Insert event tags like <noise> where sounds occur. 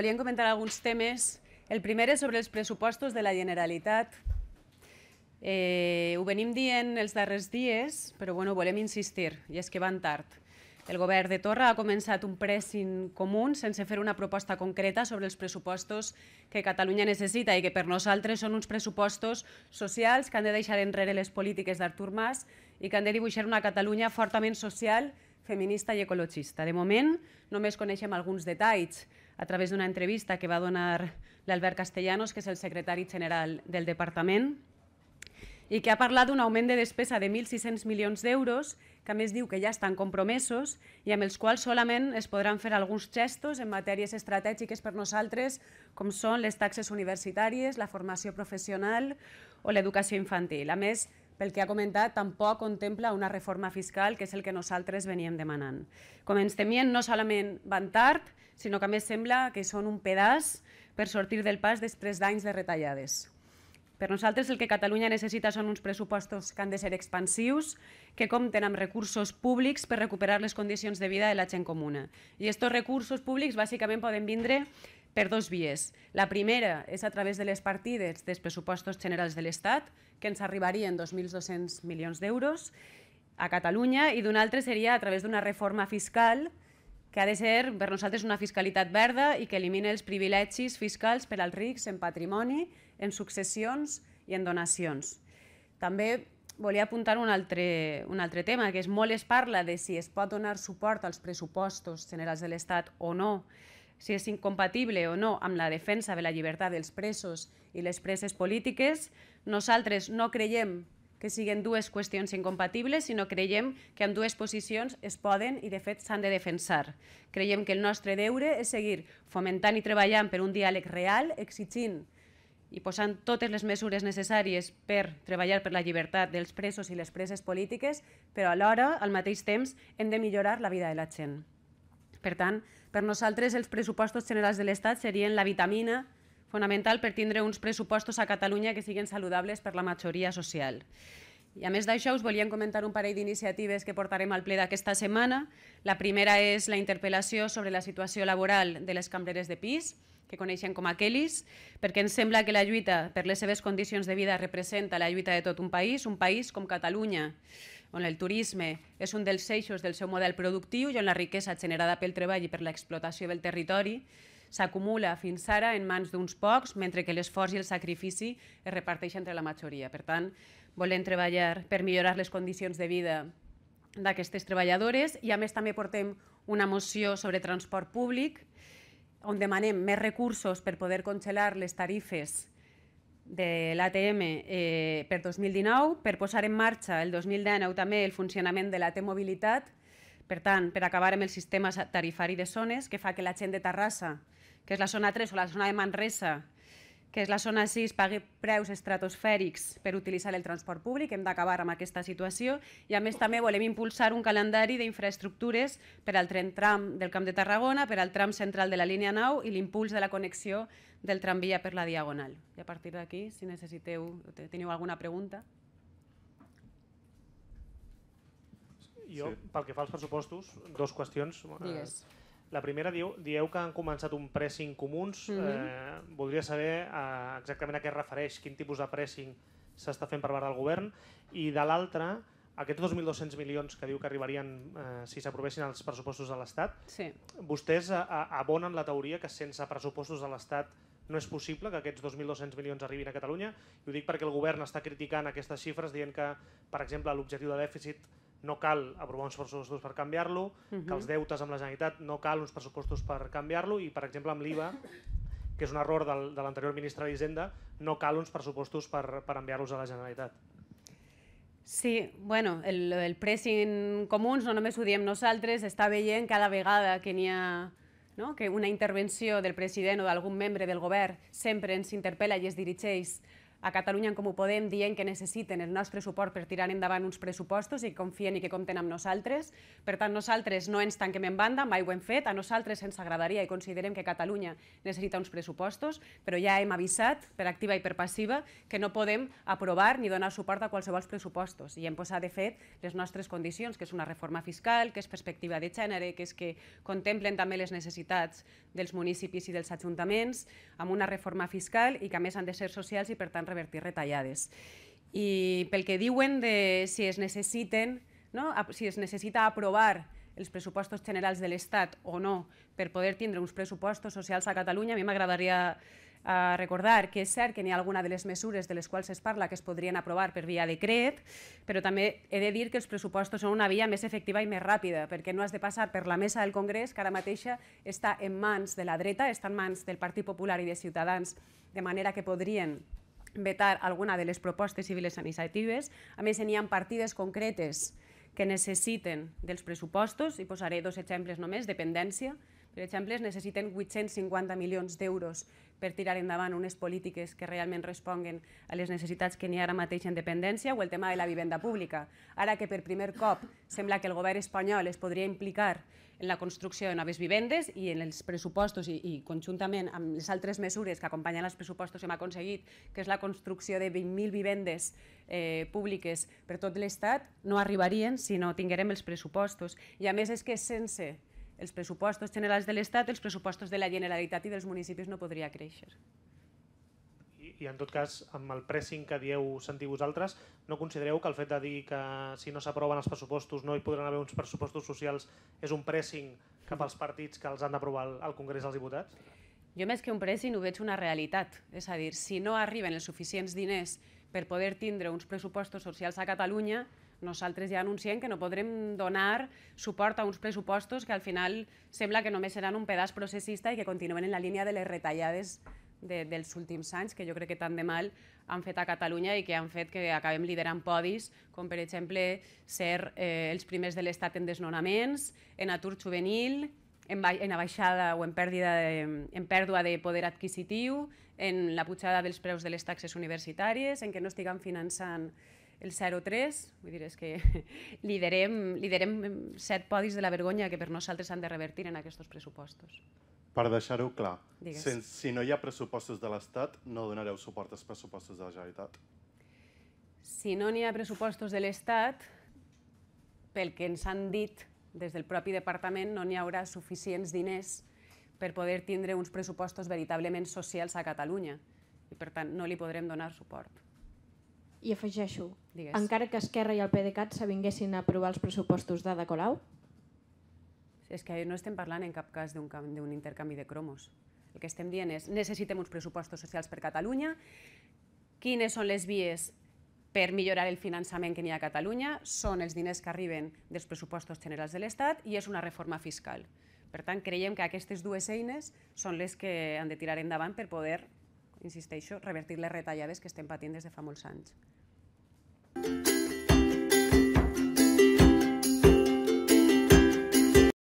volíem comentar alguns temes. El primer és sobre els pressupostos de la Generalitat. Eh, ho venim dient els darrers dies, però bueno, volem insistir, i és que van tard. El govern de Torra ha començat un pressing comú sense fer una proposta concreta sobre els pressupostos que Catalunya necessita i que per nosaltres són uns pressupostos socials que han de deixar enrere les polítiques d'Artur Mas i que han de dibuixar una Catalunya fortament social feminista i ecologista. De moment, només coneixem alguns detalls a través d'una entrevista que va donar l'Albert Castellanos, que és el secretari general del departament, i que ha parlat d'un augment de despesa de 1.600 milions d'euros, que a més diu que ja estan compromesos i amb els quals solament es podran fer alguns gestos en matèries estratègiques per nosaltres, com són les taxes universitàries, la formació professional o l'educació infantil. A més, pel que ha comentat, tampoc contempla una reforma fiscal, que és el que nosaltres veníem demanant. Com ens temien, no solament van tard, sinó que a més sembla que són un pedaç per sortir del pas després d'anys de retallades. Per nosaltres el que Catalunya necessita són uns pressupostos que han de ser expansius, que compten amb recursos públics per recuperar les condicions de vida de la gent comuna. I aquests recursos públics bàsicament poden vindre per dos vies. La primera és a través de les partides dels pressupostos generals de l'Estat, que ens arribarien 2.200 milions d'euros a Catalunya, i d'una altra seria a través d'una reforma fiscal que ha de ser per nosaltres una fiscalitat verda i que elimina els privilegis fiscals per als rics en patrimoni, en successions i en donacions. També volia apuntar un altre, un altre tema, que és molt es parla de si es pot donar suport als pressupostos generals de l'Estat o no, si és incompatible o no amb la defensa de la llibertat dels presos i les preses polítiques, nosaltres no creiem que siguin dues qüestions incompatibles, sinó creiem que amb dues posicions es poden i, de fet, s'han de defensar. Creiem que el nostre deure és seguir fomentant i treballant per un diàleg real, exigint i posant totes les mesures necessàries per treballar per la llibertat dels presos i les preses polítiques, però alhora, al mateix temps, hem de millorar la vida de la gent. Per tant, per nosaltres els pressupostos generals de l'Estat serien la vitamina fonamental per tindre uns pressupostos a Catalunya que siguin saludables per la majoria social. I a més d'això, us volíem comentar un parell d'iniciatives que portarem al ple d'aquesta setmana. La primera és la interpel·lació sobre la situació laboral de les cambreres de pis, que coneixen com a Kelis, perquè ens sembla que la lluita per les seves condicions de vida representa la lluita de tot un país, un país com Catalunya, on el turisme és un dels eixos del seu model productiu i on la riquesa generada pel treball i per l'explotació del territori s'acumula fins ara en mans d'uns pocs, mentre que l'esforç i el sacrifici es reparteixen entre la majoria. Per tant, volem treballar per millorar les condicions de vida d'aquestes treballadores i a més també portem una moció sobre transport públic on demanem més recursos per poder congelar les tarifes de l'ATM eh, per 2019, per posar en marxa el 2019 també el funcionament de la t Mobilitat, per tant, per acabar amb el sistema tarifari de zones, que fa que la gent de Terrassa, que és la zona 3 o la zona de Manresa, que és la zona 6 pagui preus estratosfèrics per utilitzar el transport públic, hem d'acabar amb aquesta situació i a més també volem impulsar un calendari d'infraestructures per al tren tram del Camp de Tarragona, per al tram central de la línia 9 i l'impuls de la connexió del tramvia per la Diagonal. I a partir d'aquí, si necessiteu, teniu alguna pregunta? Jo, pel que fa als pressupostos, dos qüestions. Eh, Digues. La primera diu, dieu que han començat un pressing comuns. Mm -hmm. eh, voldria saber eh, exactament a què es refereix, quin tipus de pressing s'està fent per part del govern. I de l'altra, aquests 2.200 milions que diu que arribarien eh, si s'aprovessin els pressupostos de l'Estat, sí. vostès a, eh, a, abonen la teoria que sense pressupostos de l'Estat no és possible que aquests 2.200 milions arribin a Catalunya. I ho dic perquè el govern està criticant aquestes xifres dient que, per exemple, l'objectiu de dèficit no cal aprovar uns pressupostos per canviar-lo, uh -huh. que els deutes amb la Generalitat no cal uns pressupostos per canviar-lo i, per exemple, amb l'IVA, que és un error del, de l'anterior ministre d'Hisenda, no cal uns pressupostos per, per enviar-los a la Generalitat. Sí, bueno, el, el pressing comuns, no només ho diem nosaltres, està veient cada vegada que n'hi ha no? que una intervenció del president o d'algun membre del govern sempre ens interpel·la i es dirigeix a Catalunya en Comú Podem dient que necessiten el nostre suport per tirar endavant uns pressupostos i que confien i que compten amb nosaltres. Per tant, nosaltres no ens tanquem en banda, mai ho hem fet. A nosaltres ens agradaria i considerem que Catalunya necessita uns pressupostos, però ja hem avisat, per activa i per passiva, que no podem aprovar ni donar suport a qualsevol pressupostos. I hem posat, de fet, les nostres condicions, que és una reforma fiscal, que és perspectiva de gènere, que és que contemplen també les necessitats dels municipis i dels ajuntaments, amb una reforma fiscal i que, a més, han de ser socials i, per tant, revertir retallades. I pel que diuen de si es necessiten, no? si es necessita aprovar els pressupostos generals de l'Estat o no per poder tindre uns pressupostos socials a Catalunya, a mi m'agradaria a eh, recordar que és cert que n'hi ha alguna de les mesures de les quals es parla que es podrien aprovar per via decret, però també he de dir que els pressupostos són una via més efectiva i més ràpida, perquè no has de passar per la mesa del Congrés, que ara mateixa està en mans de la dreta, està en mans del Partit Popular i de Ciutadans, de manera que podrien vetar alguna de les propostes i les iniciatives. A més, n'hi ha partides concretes que necessiten dels pressupostos, i posaré dos exemples només, dependència, per exemple, es necessiten 850 milions d'euros per tirar endavant unes polítiques que realment responguen a les necessitats que n'hi ha ara mateix en dependència, o el tema de la vivenda pública. Ara que per primer cop sembla que el govern espanyol es podria implicar en la construcció de noves vivendes i en els pressupostos i, i conjuntament amb les altres mesures que acompanyen els pressupostos hem aconseguit, que és la construcció de 20.000 vivendes eh, públiques per tot l'Estat, no arribarien si no tinguérem els pressupostos. I a més és que sense els pressupostos generals de l'Estat, els pressupostos de la Generalitat i dels municipis no podria créixer. I, I en tot cas, amb el pressing que dieu sentir vosaltres, no considereu que el fet de dir que si no s'aproven els pressupostos no hi podran haver uns pressupostos socials és un pressing cap als partits que els han d'aprovar al Congrés dels Diputats? Jo més que un pressing ho veig una realitat. És a dir, si no arriben els suficients diners per poder tindre uns pressupostos socials a Catalunya, nosaltres ja anunciem que no podrem donar suport a uns pressupostos que al final sembla que només seran un pedaç processista i que continuen en la línia de les retallades de, dels últims anys, que jo crec que tant de mal han fet a Catalunya i que han fet que acabem liderant podis, com per exemple ser eh, els primers de l'Estat en desnonaments, en atur juvenil, en, en abaixada o en, pèrdua de, en pèrdua de poder adquisitiu, en la pujada dels preus de les taxes universitàries, en que no estiguen finançant el 0,3, vull dir, és que <laughs> liderem, liderem set podis de la vergonya que per nosaltres han de revertir en aquests pressupostos. Per deixar-ho clar, si, Sense, si no hi ha pressupostos de l'Estat, no donareu suport als pressupostos de la Generalitat. Si no n'hi ha pressupostos de l'Estat, pel que ens han dit des del propi departament, no n'hi haurà suficients diners per poder tindre uns pressupostos veritablement socials a Catalunya. I, per tant, no li podrem donar suport. I afegeixo, Digues. encara que Esquerra i el PDeCAT s'avinguessin a aprovar els pressupostos d'Ada Colau? És que no estem parlant en cap cas d'un intercanvi de cromos. El que estem dient és necessitem uns pressupostos socials per Catalunya, quines són les vies per millorar el finançament que n'hi ha a Catalunya, són els diners que arriben dels pressupostos generals de l'Estat i és una reforma fiscal. Per tant, creiem que aquestes dues eines són les que han de tirar endavant per poder insisteixo, revertir les retallades que estem patint des de fa molts anys.